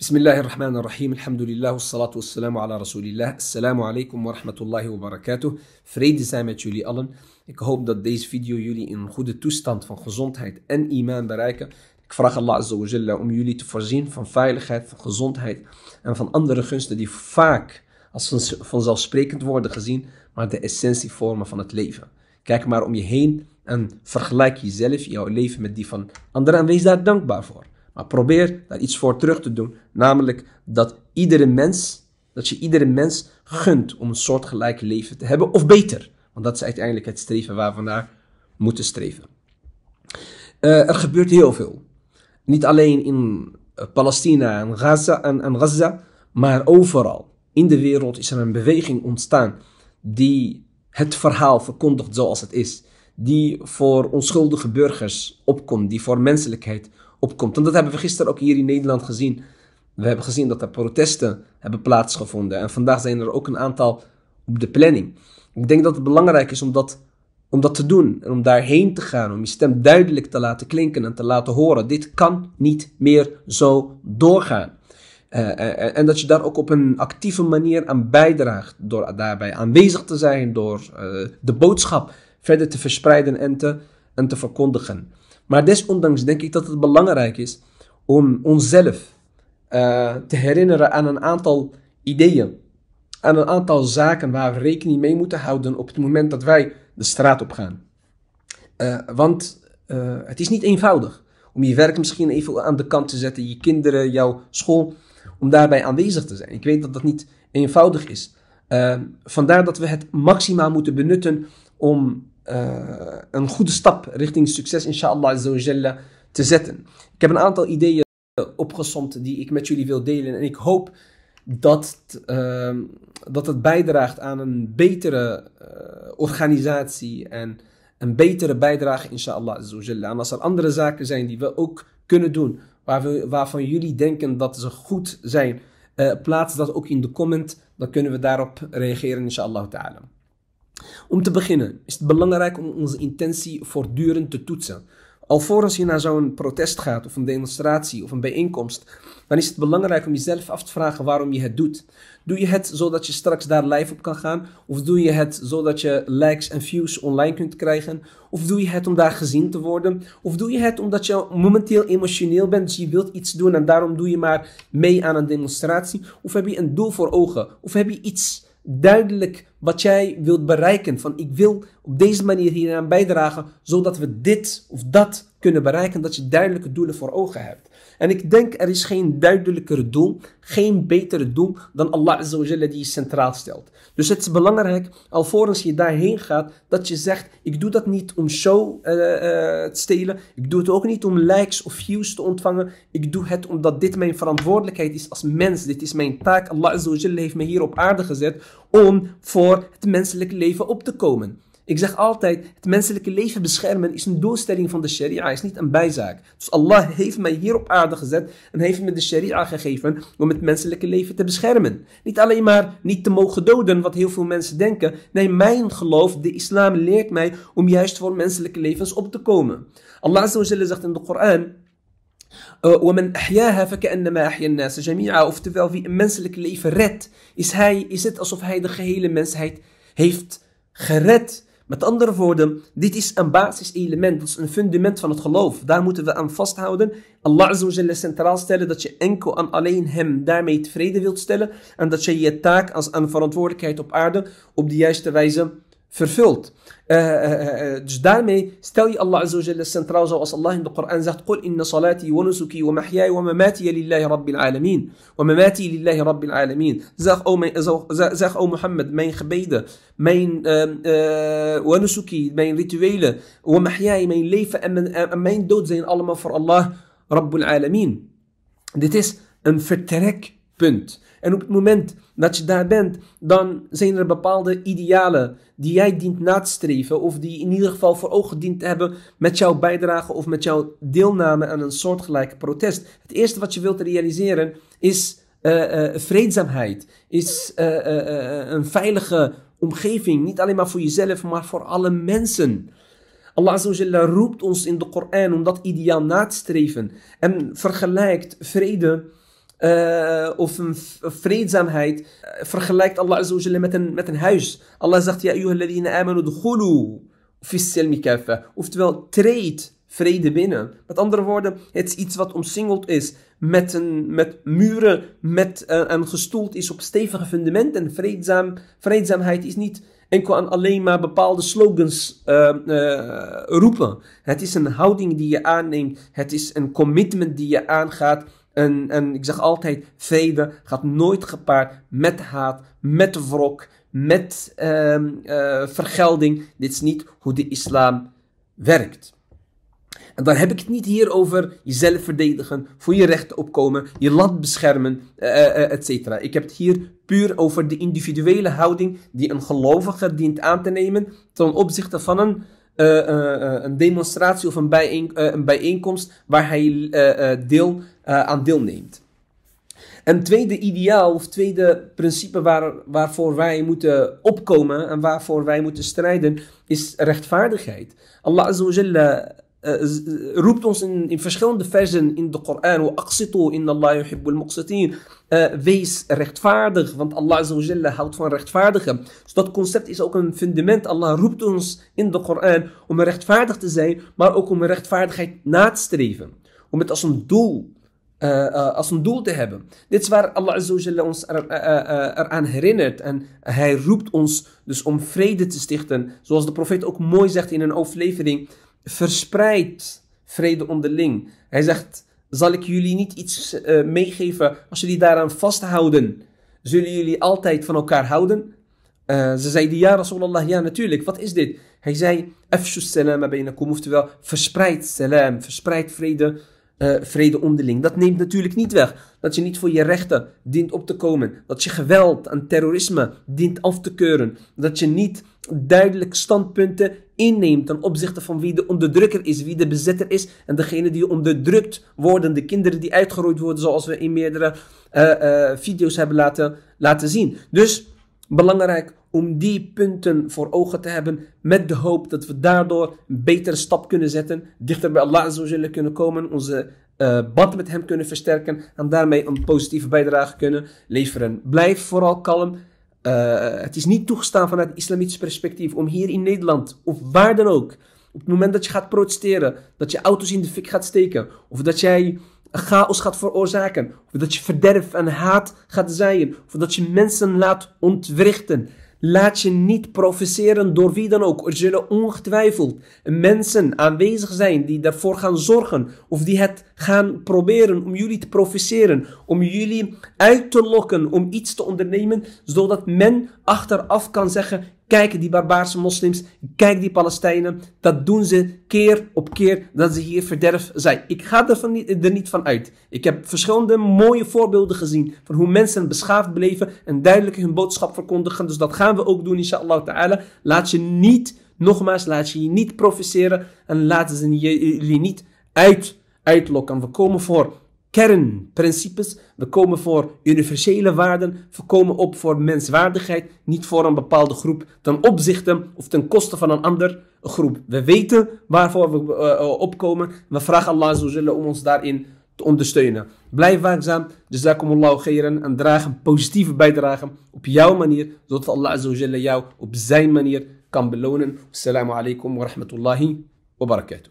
بسم الله الرحمن الرحيم الحمد لله والصلاة والسلام على رسول الله السلام عليكم ورحمة الله وبركاته zijn met jullie allen ik hoop dat deze video jullie een goede toestand van gezondheid en iman bereiken ik vraag Allah Azza wa Jalla om jullie te voorzien van veiligheid, van gezondheid en van andere gunsten die vaak als vanzelfsprekend worden gezien, maar de essentie vormen van het leven. Kijk maar om je heen en vergelijk jezelf, jouw leven met die van anderen en wees daar dankbaar voor probeer daar iets voor terug te doen. Namelijk dat iedere mens, dat je iedere mens gunt om een soortgelijk leven te hebben of beter. Want dat is uiteindelijk het streven waar we naar moeten streven. Eh, er gebeurt heel veel. Niet alleen in eh, Palestina en Gaza, en, en Gaza, maar overal in de wereld is er een beweging ontstaan die het verhaal verkondigt zoals het is. Die voor onschuldige burgers opkomt, die voor menselijkheid opkomt. En dat hebben we gisteren ook hier in Nederland gezien. We hebben gezien dat er protesten hebben plaatsgevonden. En vandaag zijn er ook een aantal op de planning. Ik denk dat het belangrijk is om dat, om dat te doen. En om daarheen te gaan. Om je stem duidelijk te laten klinken en te laten horen. Dit kan niet meer zo doorgaan. Eh, eh, eh, en dat je daar ook op een actieve manier aan bijdraagt. Door daarbij aanwezig te zijn. Door de boodschap verder te verspreiden en te, en te verkondigen. Maar desondanks denk ik dat het belangrijk is om onszelf eh, te herinneren aan een aantal ideeën. Aan een aantal zaken waar we rekening mee moeten houden op het moment dat wij de straat op gaan. Eh, want eh, het is niet eenvoudig om je werk misschien even aan de kant te zetten, je kinderen, jouw school, om daarbij aanwezig te zijn. Ik weet dat dat niet eenvoudig is. vandaar dat we het maximaal moeten benutten om eh, een goede stap richting succes, inshallah azawajalla, te zetten. Ik heb een aantal ideeën opgesomd die ik met jullie wil delen. En ik hoop dat, ehm, dat het bijdraagt aan een betere eh, organisatie en een betere bijdrage, inshallah. Azawajalla. En als er andere zaken zijn die we ook kunnen doen, waarvan jullie denken dat ze goed zijn, uh, plaats dat ook in de comment. Dan kunnen we daarop reageren, inshallah ta'ala. Om te beginnen is het belangrijk om onze intentie voortdurend te toetsen. Alvorens je naar zo'n protest gaat, of een demonstratie, of een bijeenkomst, dan is het belangrijk om jezelf af te vragen waarom je het doet. Doe je het zodat je straks daar live op kan gaan? Of doe je het zodat je likes en views online kunt krijgen? Of doe je het om daar gezien te worden? Of doe je het omdat je momenteel emotioneel bent, dus je wilt iets doen en daarom doe je maar mee aan een demonstratie? Of heb je een doel voor ogen? Of heb je iets duidelijk wat jij wilt bereiken. Van ik wil op deze manier hieraan bijdragen, zodat we dit of dat kunnen bereiken, dat je duidelijke doelen voor ogen hebt. En ik denk er is geen duidelijker doel, geen betere doel dan Allah Azza die je centraal stelt. Dus het is belangrijk, alvorens je daarheen gaat, dat je zegt: Ik doe dat niet om show eh, eh, te stelen. Ik doe het ook niet om likes of views te ontvangen. Ik doe het omdat dit mijn verantwoordelijkheid is als mens. Dit is mijn taak. Allah Azza heeft me hier op aarde gezet om voor het menselijke leven op te komen. Ik zeg altijd, het menselijke leven beschermen is een doelstelling van de sharia, is niet een bijzaak. Dus Allah heeft mij hier op aarde gezet en heeft me de sharia gegeven om het menselijke leven te beschermen. Niet alleen maar niet te mogen doden, wat heel veel mensen denken. Nee, mijn geloof, de islam, leert mij om juist voor menselijke levens op te komen. Allah zegt in de Koran... Oftewel, wie een menselijk leven redt, is, hij, is het alsof hij de gehele mensheid heeft gered. Met andere woorden, dit is een basiselement, dat is een fundament van het geloof. Daar moeten we aan vasthouden. Allah Azawajal centraal stellen dat je enkel en alleen Hem daarmee tevreden wilt stellen. En dat je je taak als een verantwoordelijkheid op aarde op de juiste wijze vervuld. Uh, uh, dus daarmee stel je Allah Azza centraal zoals Allah in de Koran zegt. Qul inna salati wa nusuki wa mahyaya wa mamati lillahi rabbil alamin. Wa mamati lillahi rabbil alamin. Zeg o, mijn, mijn gebeden, mijn wa nusuki, mijn rituelen, wa mahyaya, mijn leven en mijn, dood zijn allemaal voor Allah rabbul alamin. Dit is een vertrek Punt. En op het moment dat je daar bent, dan zijn er bepaalde idealen die jij dient na te streven, of die in ieder geval voor ogen dient te hebben met jouw bijdrage of met jouw deelname aan een soortgelijke protest. Het eerste wat je wilt realiseren is eh, eh, vreedzaamheid, is eh, een veilige omgeving, niet alleen maar voor jezelf, maar voor alle mensen. Allah roept ons in de Koran om dat ideaal na te streven en vergelijkt vrede eh, of een vreedzaamheid, eh, vergelijkt Allah met een, met een huis. Allah zegt, ja, ayyuhalladhina amanu dukhulu de kafa. Oftewel, treed vrede binnen. Met andere woorden, het is iets wat omsingeld is met, een, met muren met, eh, en gestoeld is op stevige fundamenten. Vreedzaam, vreedzaamheid is niet enkel aan alleen maar bepaalde slogans roepen. Het is een houding die je aanneemt. Het is een commitment die je aangaat. En, en ik zeg altijd, vrede gaat nooit gepaard met haat, met wrok, met ehm, eh, vergelding. Dit is niet hoe de islam werkt. En dan heb ik het niet hier over jezelf verdedigen, voor je rechten opkomen, je land beschermen, uh, eh, eh, etc. Ik heb het hier puur over de individuele houding die een gelovige dient aan te nemen ten opzichte van een eh, eh, eh, een demonstratie of een, bijeen, een bijeenkomst waar hij deel, aan deelneemt. Een tweede ideaal of tweede principe waar, waarvoor wij moeten opkomen en waarvoor wij moeten strijden is rechtvaardigheid. Allah Azza wa Jalla eh, eh, roept ons in, in verschillende versen in de Koran. in Allah yuhibbul eh, wees rechtvaardig, want Allah houdt van rechtvaardigen. Dus dat concept is ook een fundament. Allah roept ons in de Koran om rechtvaardig te zijn, maar ook om rechtvaardigheid na te streven. Om het als een doel als een doel te hebben. Dit is waar Allah ons er, uh, eraan herinnert. En hij roept ons dus om vrede te stichten. Zoals de profeet ook mooi zegt in een overlevering verspreid vrede onderling. Hij zegt, zal ik jullie niet iets eh, meegeven als jullie daaraan vasthouden? Zullen jullie altijd van elkaar houden? Eh, ze zeiden, ja Rasulallah, ja natuurlijk, wat is dit? Hij zei, afshu salam bainakum, oftewel verspreid salam, verspreid vrede eh, vrede onderling. Dat neemt natuurlijk niet weg dat je niet voor je rechten dient op te komen. Dat je geweld en terrorisme dient af te keuren. Dat je niet duidelijk standpunten inneemt ten opzichte van wie de onderdrukker is, wie de bezetter is. En degene die onderdrukt worden, de kinderen die uitgeroeid worden, zoals we in meerdere eh, eh, video's hebben laten, laten zien. Dus belangrijk om die punten voor ogen te hebben. Met de hoop dat we daardoor een betere stap kunnen zetten. Dichter bij Allah zullen kunnen komen. Onze eh, band met hem kunnen versterken. En daarmee een positieve bijdrage kunnen leveren. Blijf vooral kalm. Eh, het is niet toegestaan vanuit het islamitisch perspectief om hier in Nederland of waar dan ook. Op het moment dat je gaat protesteren, dat je auto's in de fik gaat steken. Of dat jij chaos gaat veroorzaken. Of dat je verderf en haat gaat zaaien. Of dat je mensen laat ontwrichten. Laat je niet professeren door wie dan ook. Er zullen ongetwijfeld mensen aanwezig zijn die daarvoor gaan zorgen. Of die het gaan proberen om jullie te provoceren. Om jullie uit te lokken om iets te ondernemen. Zodat men achteraf kan zeggen: Kijk die barbaarse moslims, kijk die Palestijnen. Dat doen ze keer op keer dat ze hier verderf zijn. Ik ga er, niet, er niet van uit. Ik heb verschillende mooie voorbeelden gezien van hoe mensen beschaafd bleven en duidelijk hun boodschap verkondigen. Dus dat gaan we ook doen, inshallah ta'ala. Laat je niet, nogmaals, laat je je niet provoceren en laten ze jullie niet uit, uitlokken. We komen voor kernprincipes. We komen voor universele waarden. We komen op voor menswaardigheid, niet voor een bepaalde groep ten opzichte of ten koste van een ander groep. We weten waarvoor we eh, eh, opkomen. We vragen Allah om ons daarin te ondersteunen. Blijf waakzaam, jazakumullahu khairan en draag een positieve bijdrage op jouw manier, zodat Allah jou op zijn manier kan belonen. Assalamu alaikum wa rahmatullahi wa barakatuh.